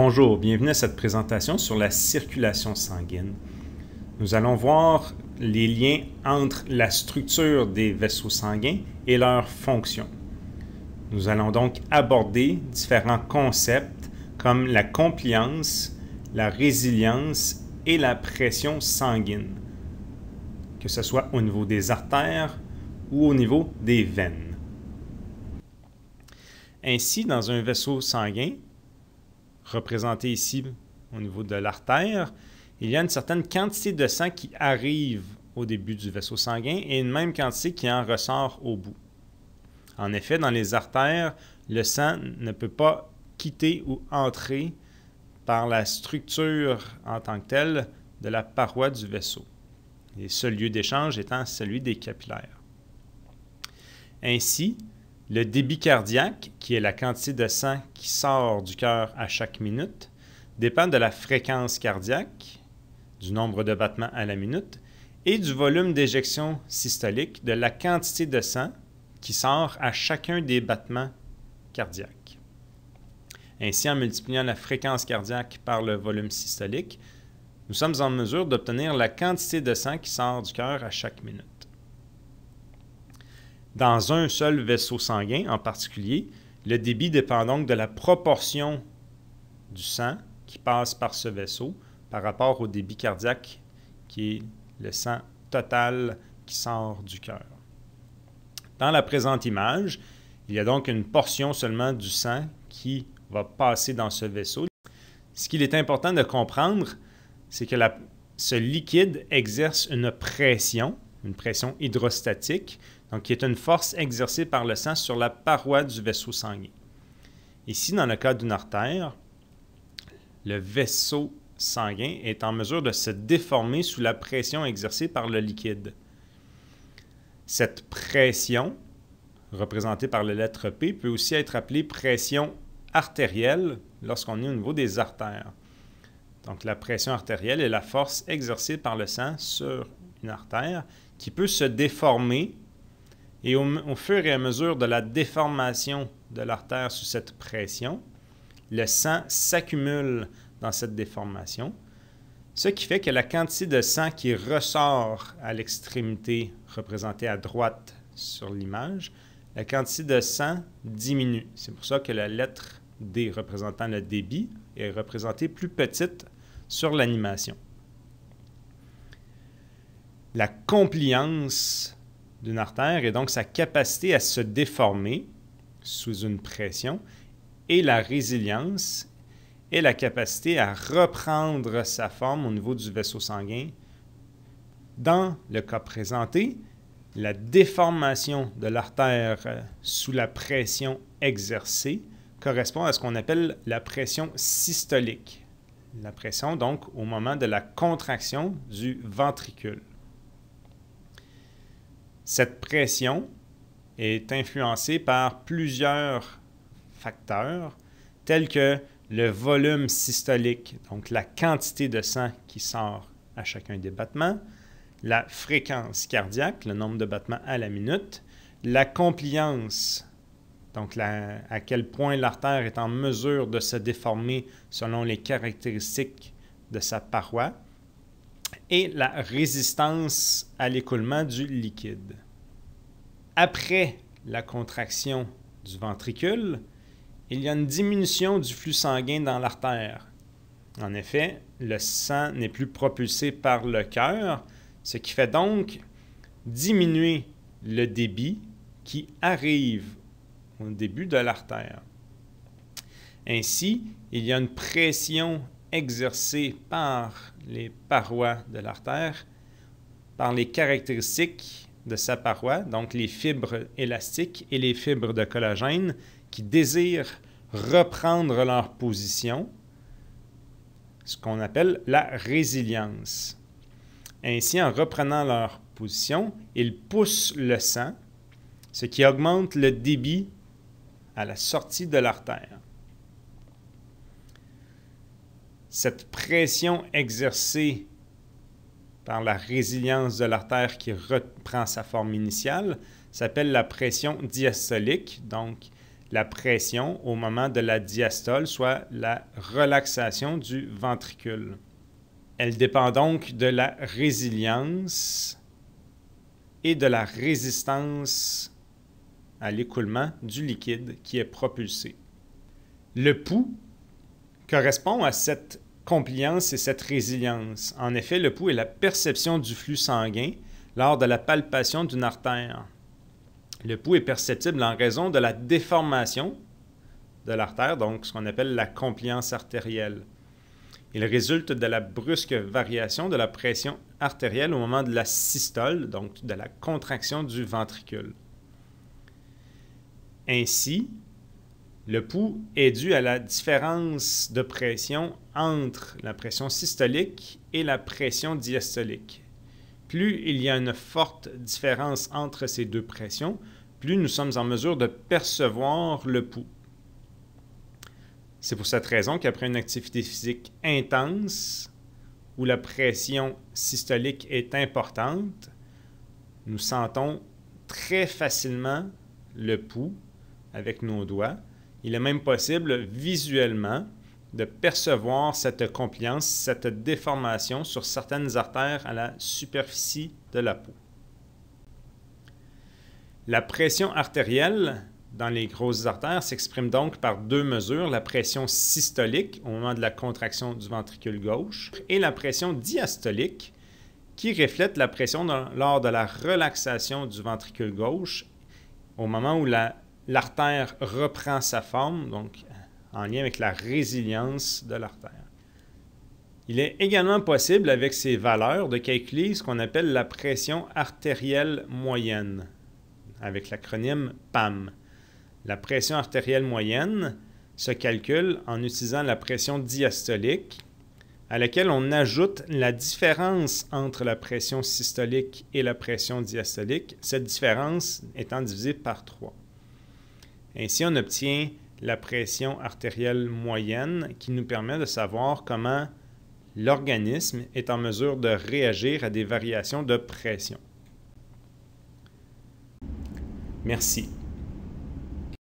Bonjour, bienvenue à cette présentation sur la circulation sanguine. Nous allons voir les liens entre la structure des vaisseaux sanguins et leurs fonctions. Nous allons donc aborder différents concepts comme la compliance, la résilience et la pression sanguine, que ce soit au niveau des artères ou au niveau des veines. Ainsi, dans un vaisseau sanguin, représenté ici au niveau de l'artère, il y a une certaine quantité de sang qui arrive au début du vaisseau sanguin et une même quantité qui en ressort au bout. En effet, dans les artères, le sang ne peut pas quitter ou entrer par la structure en tant que telle de la paroi du vaisseau, et ce lieu d'échange étant celui des capillaires. Ainsi, le débit cardiaque, qui est la quantité de sang qui sort du cœur à chaque minute, dépend de la fréquence cardiaque, du nombre de battements à la minute, et du volume d'éjection systolique, de la quantité de sang qui sort à chacun des battements cardiaques. Ainsi, en multipliant la fréquence cardiaque par le volume systolique, nous sommes en mesure d'obtenir la quantité de sang qui sort du cœur à chaque minute dans un seul vaisseau sanguin en particulier, le débit dépend donc de la proportion du sang qui passe par ce vaisseau par rapport au débit cardiaque qui est le sang total qui sort du cœur. Dans la présente image, il y a donc une portion seulement du sang qui va passer dans ce vaisseau. Ce qu'il est important de comprendre, c'est que ce liquide exerce une pression, une pression hydrostatique, donc qui est une force exercée par le sang sur la paroi du vaisseau sanguin. Ici, dans le cas d'une artère, le vaisseau sanguin est en mesure de se déformer sous la pression exercée par le liquide. Cette pression, représentée par la lettre P, peut aussi être appelée pression artérielle lorsqu'on est au niveau des artères. Donc la pression artérielle est la force exercée par le sang sur une artère qui peut se déformer et au, fur et à mesure de la déformation de l'artère sous cette pression, le sang s'accumule dans cette déformation, ce qui fait que la quantité de sang qui ressort à l'extrémité représentée à droite sur l'image, la quantité de sang diminue. C'est pour ça que la lettre D représentant le débit est représentée plus petite sur l'animation. La compliance d'une artère et donc sa capacité à se déformer sous une pression et la résilience et la capacité à reprendre sa forme au niveau du vaisseau sanguin. Dans le cas présenté, la déformation de l'artère euh, sous la pression exercée correspond à ce qu'on appelle la pression systolique. La pression donc au moment de la contraction du ventricule. Cette pression est influencée par plusieurs facteurs tels que le volume systolique, donc la quantité de sang qui sort à chacun des battements, la fréquence cardiaque, le nombre de battements à la minute, la compliance, donc à quel point l'artère est en mesure de se déformer selon les caractéristiques de sa paroi, et la résistance à l'écoulement du liquide. Après la contraction du ventricule, il y a une diminution du flux sanguin dans l'artère. En effet, le sang n'est plus propulsé par le cœur, ce qui fait donc diminuer le débit qui arrive au début de l'artère. Ainsi, il y a une pression exercée par les parois de l'artère, par les caractéristiques de sa paroi, donc les fibres élastiques et les fibres de collagène, qui désirent reprendre leur position, ce qu'on appelle la résilience. Ainsi, en reprenant leur position, ils poussent le sang, ce qui augmente le débit à la sortie de l'artère. cette pression exercée par la résilience de l'artère qui reprend sa forme initiale s'appelle la pression diastolique, donc la pression au moment de la diastole, soit la relaxation du ventricule. Elle dépend donc de la résilience et de la résistance à l'écoulement du liquide qui est propulsé. Le pouls correspond à cette compliance, c'est cette résilience. En effet, le pouls est la perception du flux sanguin lors de la palpation d'une artère. Le pouls est perceptible en raison de la déformation de l'artère, donc ce qu'on appelle la compliance artérielle. Il résulte de la brusque variation de la pression artérielle au moment de la systole, donc de la contraction du ventricule. Ainsi, le pouls est dû à la différence de pression entre la pression systolique et la pression diastolique. Plus il y a une forte différence entre ces deux pressions, plus nous sommes en mesure de percevoir le pouls. C'est pour cette raison qu'après une activité physique intense, où la pression systolique est importante, nous sentons très facilement le pouls avec nos doigts il est même possible visuellement de percevoir cette compliance, cette déformation sur certaines artères à la superficie de la peau. La pression artérielle dans les grosses artères s'exprime donc par deux mesures, la pression systolique au moment de la contraction du ventricule gauche et la pression diastolique qui reflète la pression lors de la relaxation du ventricule gauche au moment où la l'artère reprend sa forme, donc en lien avec la résilience de l'artère. Il est également possible, avec ces valeurs, de calculer ce qu'on appelle la pression artérielle moyenne, avec l'acronyme PAM. La pression artérielle moyenne se calcule en utilisant la pression diastolique, à laquelle on ajoute la différence entre la pression systolique et la pression diastolique, cette différence étant divisée par 3. Ainsi, on obtient la pression artérielle moyenne qui nous permet de savoir comment l'organisme est en mesure de réagir à des variations de pression. Merci.